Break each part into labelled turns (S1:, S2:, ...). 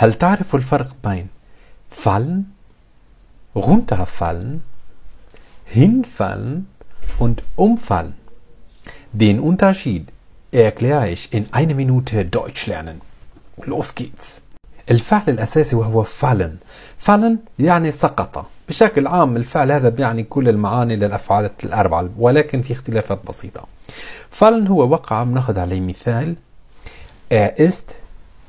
S1: هل تعرف الفرق بين fallen runterfallen hinfallen und umfallen den Unterschied erkläre ich in einer Minute Deutsch lernen los geht's الفعل الأساسي وهو fallen fallen يعني سقط بشكل عام الفعل هذا بيعني كل المعاني للأفعال الأربعة ولكن في اختلافات بسيطة fallen هو وقع بناخد عليه مثال Er ist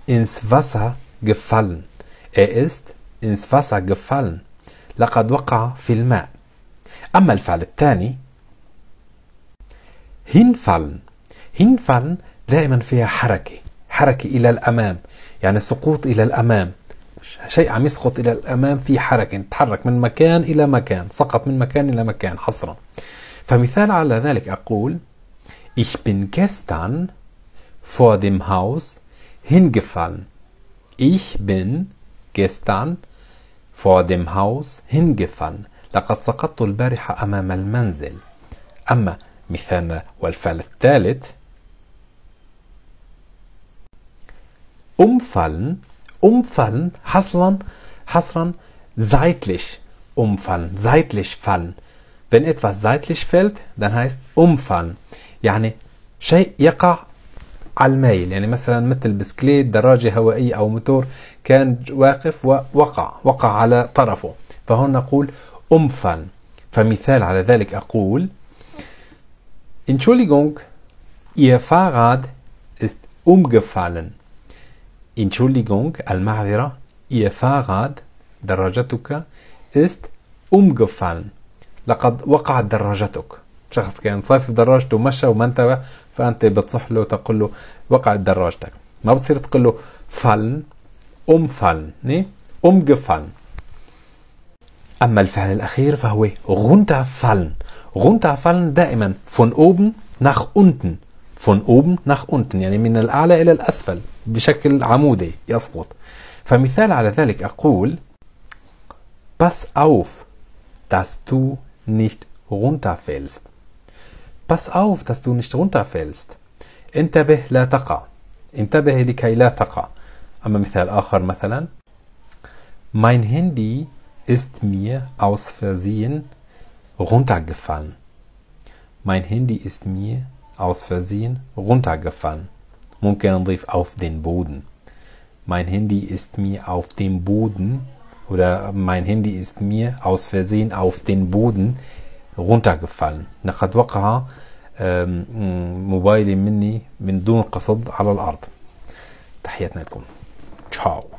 S1: ins Wasser gefallen. Er ist ins Wasser gefallen. لقد وقع في الماء. أما الفعل الثاني hinfallen. hinfallen دائما فيها حركة حركة إلى الأمام يعني سقوط إلى الأمام شيء عم يسقط إلى الأمام في حركة تحرك من مكان إلى مكان سقط من مكان إلى مكان حصرا فمثال على ذلك أقول Ich bin gestern vor dem Haus hingefallen Ich bin gestern vor dem Haus hingefallen. لقد سقطت البارحة أمام المنزل. أما مثال والفعل الثالث umfallen, umfallen, haslan, hasran, seitlich umfallen, seitlich fallen. Wenn etwas seitlich fällt, dann heißt umfallen. يعني شيء يقع على المايل يعني مثلا مثل بسكليت دراجة هوائية أو موتور كان واقف ووقع وقع على طرفه فهون نقول أمفن فمثال على ذلك أقول Entschuldigung Ihr Fahrrad ist umgefallen Entschuldigung المعذرة Ihr Fahrrad دراجتك ist umgefallen لقد وقعت دراجتك شخص كان صافي دراجته ومشى وما انتبه فانت بتصح له تقول له وقعت دراجتك ما بتصير تقول له فالن ام فالن ني ام جفالن اما الفعل الاخير فهو فالن غونتا فالن دائما فون اوبن nach unten von oben nach unten يعني من الاعلى الى الاسفل بشكل عمودي يسقط فمثال على ذلك اقول pass auf dass du nicht runterfällst Pass auf, dass du nicht runterfällst. انتبه لا تقع. انتبه لكي لا تقع. أما مثال آخر مثلا Mein Handy ist mir aus Versehen runtergefallen. Mein Handy ist mir aus Versehen runtergefallen. ممكن نضيف auf den Boden. Mein Handy ist mir auf dem Boden oder mein Handy ist mir aus Versehen auf den Boden runtergefallen. لقد وقع موبايلي مني من دون قصد على الأرض تحياتنا لكم تشاو